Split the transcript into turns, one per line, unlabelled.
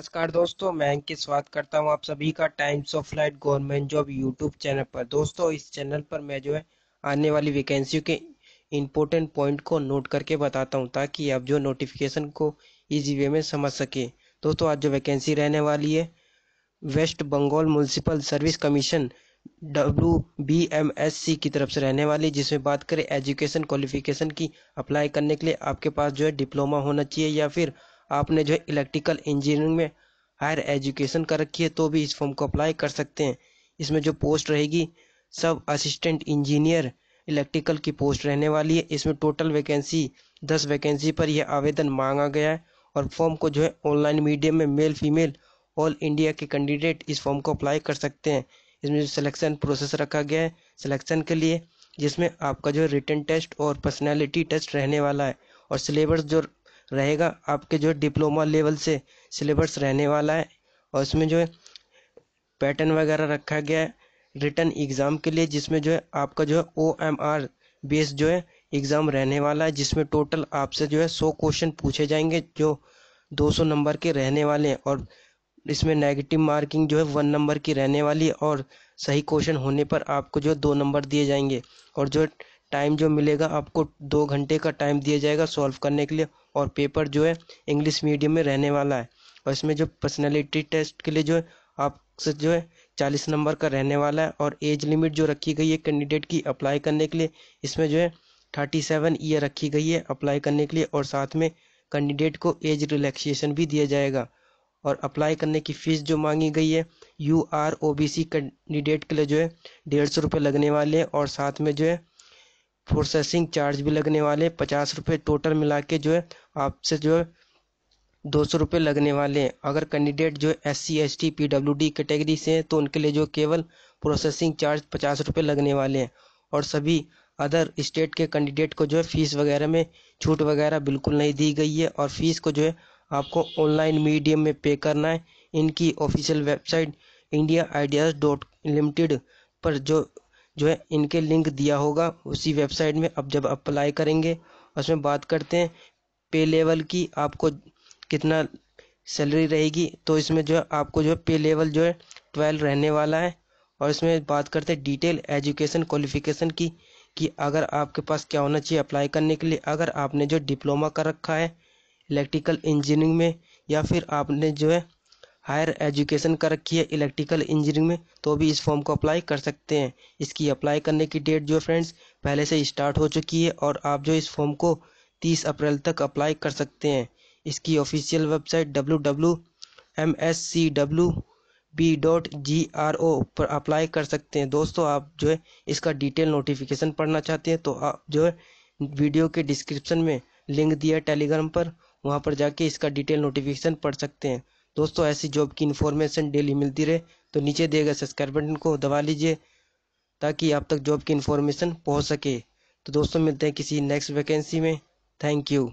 नमस्कार दोस्तों मैं अंकित स्वागत करता हूं आप सभी का times of light government job YouTube channel पर दोस्तों इस चैनल पर मैं जो है आने वाली वैकेंसी के इम्पोर्टेंट पॉइंट को नोट करके बताता हूं ताकि आप जो नोटिफिकेशन को इजी वे में समझ सके दोस्तों आज जो वैकेंसी रहने वाली है West Bengal municipal service commission W की तरफ से रहने वाली जिसमें बात करें एजुकेशन क्वालिफिकेशन की अप्लाई करने के लिए आपके पास जो है डिप्लोमा होना चाहिए या फिर आपने जो है इलेक्ट्रिकल इंजीनियरिंग में हायर एजुकेशन कर रखी है तो भी इस फॉर्म को अप्लाई कर सकते हैं इसमें जो पोस्ट रहेगी सब असिस्टेंट इंजीनियर इलेक्ट्रिकल की पोस्ट रहने वाली है इसमें टोटल वैकेंसी दस वैकेंसी पर यह आवेदन मांगा गया है और फॉर्म को जो है ऑनलाइन मीडियम में मेल फीमेल ऑल इंडिया के कैंडिडेट इस फॉर्म को अप्लाई कर सकते हैं इसमें जो सिलेक्शन प्रोसेस रखा गया है सिलेक्शन के लिए जिसमें आपका जो है रिटर्न टेस्ट और पर्सनैलिटी टेस्ट रहने वाला है और सिलेबस जो रहेगा आपके जो डिप्लोमा लेवल से सिलेबस रहने वाला है और उसमें जो है पैटर्न वगैरह रखा गया है रिटर्न एग्ज़ाम के लिए जिसमें जो है आपका जो है ओ एम आर बेस्ड जो है एग्ज़ाम रहने वाला है जिसमें टोटल आपसे जो है सौ क्वेश्चन पूछे जाएंगे जो दो सौ नंबर के रहने वाले हैं और इसमें नेगेटिव मार्किंग जो है वन नंबर की रहने वाली है और सही क्वेश्चन होने पर आपको जो दो नंबर दिए जाएंगे और जो टाइम जो मिलेगा आपको दो घंटे का टाइम दिया जाएगा सॉल्व करने के लिए और पेपर जो है इंग्लिश मीडियम में रहने वाला है और इसमें जो पर्सनैलिटी टेस्ट के लिए जो है आपसे जो है चालीस नंबर का रहने वाला है और एज लिमिट जो रखी गई है कैंडिडेट की अप्लाई करने के लिए इसमें जो है थर्टी सेवन ईयर रखी गई है अप्लाई करने के लिए और साथ में कैंडिडेट को एज रिलैक्सेशन भी दिया जाएगा और अप्लाई करने की फ़ीस जो मांगी गई है U R O B C candidate के लिए जो है डेढ़ सौ रुपये लगने वाले हैं और साथ में जो है प्रोसेसिंग चार्ज भी लगने वाले हैं पचास रुपये टोटल मिला के जो है आपसे जो है दो सौ रुपये लगने वाले हैं अगर कैंडिडेट जो है S C S T P W D category से हैं तो उनके लिए जो केवल प्रोसेसिंग चार्ज पचास रुपये लगने वाले हैं और सभी अदर स्टेट के कैंडिडेट को जो है फ़ीस वगैरह में छूट वगैरह बिल्कुल नहीं दी गई है और फ़ीस को जो है आपको ऑनलाइन मीडियम में पे करना है इनकी official website India ideas dot limited पर जो जो है इनके लिंक दिया होगा उसी वेबसाइट में अब जब अप्लाई करेंगे उसमें बात करते हैं पे लेवल की आपको कितना सैलरी रहेगी तो इसमें जो है आपको जो है पे लेवल जो है ट्वेल्व रहने वाला है और इसमें बात करते हैं डिटेल एजुकेशन क्वालिफिकेशन की कि अगर आपके पास क्या होना चाहिए अप्लाई करने के लिए अगर आपने जो डिप्लोमा कर रखा है इलेक्ट्रिकल इंजीनियरिंग में या फिर आपने जो है हायर एजुकेशन कर रखी है इलेक्ट्रिकल इंजीनियरिंग में तो भी इस फॉर्म को अप्लाई कर सकते हैं इसकी अप्लाई करने की डेट जो है फ्रेंड्स पहले से स्टार्ट हो चुकी है और आप जो इस फॉर्म को 30 अप्रैल तक अप्लाई कर सकते हैं इसकी official website W M S C W B dot G R O पर अप्लाई कर सकते हैं दोस्तों आप जो है इसका डिटेल नोटिफिकेशन पढ़ना चाहते हैं तो आप जो है वीडियो के डिस्क्रिप्शन में लिंक दिया टेलीग्राम पर वहाँ पर जाके इसका डिटेल नोटिफिकेशन पढ़ सकते हैं दोस्तों ऐसी जॉब की इन्फॉर्मेशन डेली मिलती रहे तो नीचे दिए गए सब्सक्राइब बटन को दबा लीजिए ताकि आप तक जॉब की इन्फॉर्मेशन पहुंच सके तो दोस्तों मिलते हैं किसी नेक्स्ट वैकेंसी में थैंक यू